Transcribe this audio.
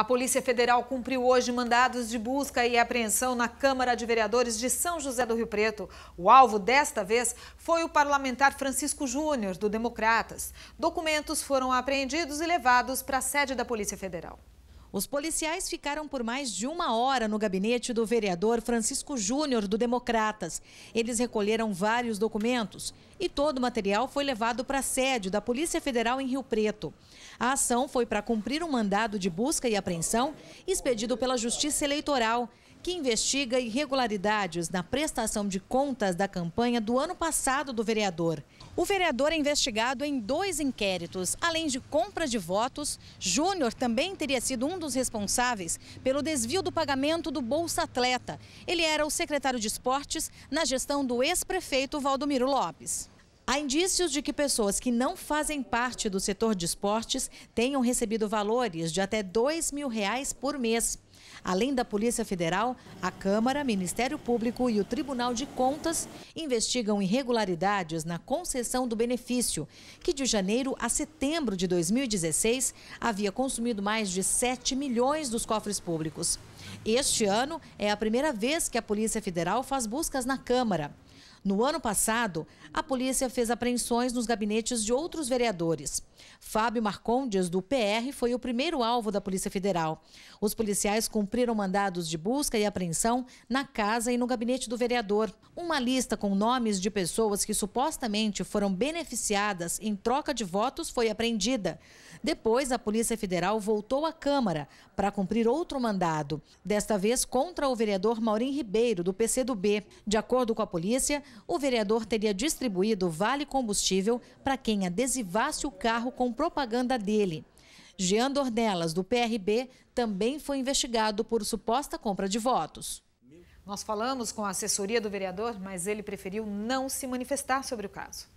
A Polícia Federal cumpriu hoje mandados de busca e apreensão na Câmara de Vereadores de São José do Rio Preto. O alvo desta vez foi o parlamentar Francisco Júnior, do Democratas. Documentos foram apreendidos e levados para a sede da Polícia Federal. Os policiais ficaram por mais de uma hora no gabinete do vereador Francisco Júnior, do Democratas. Eles recolheram vários documentos e todo o material foi levado para a sede da Polícia Federal em Rio Preto. A ação foi para cumprir um mandado de busca e apreensão expedido pela Justiça Eleitoral que investiga irregularidades na prestação de contas da campanha do ano passado do vereador. O vereador é investigado em dois inquéritos. Além de compra de votos, Júnior também teria sido um dos responsáveis pelo desvio do pagamento do Bolsa Atleta. Ele era o secretário de esportes na gestão do ex-prefeito Valdomiro Lopes. Há indícios de que pessoas que não fazem parte do setor de esportes tenham recebido valores de até R$ 2 mil reais por mês. Além da Polícia Federal, a Câmara, Ministério Público e o Tribunal de Contas investigam irregularidades na concessão do benefício, que de janeiro a setembro de 2016 havia consumido mais de 7 milhões dos cofres públicos. Este ano é a primeira vez que a Polícia Federal faz buscas na Câmara. No ano passado, a polícia fez apreensões nos gabinetes de outros vereadores. Fábio Marcondes, do PR, foi o primeiro alvo da Polícia Federal. Os policiais cumpriram mandados de busca e apreensão na casa e no gabinete do vereador. Uma lista com nomes de pessoas que supostamente foram beneficiadas em troca de votos foi apreendida. Depois, a Polícia Federal voltou à Câmara para cumprir outro mandado, desta vez contra o vereador Maurim Ribeiro, do PCdoB. De acordo com a polícia, o vereador teria distribuído vale combustível para quem adesivasse o carro com propaganda dele. Jean Dornelas, do PRB, também foi investigado por suposta compra de votos. Nós falamos com a assessoria do vereador, mas ele preferiu não se manifestar sobre o caso.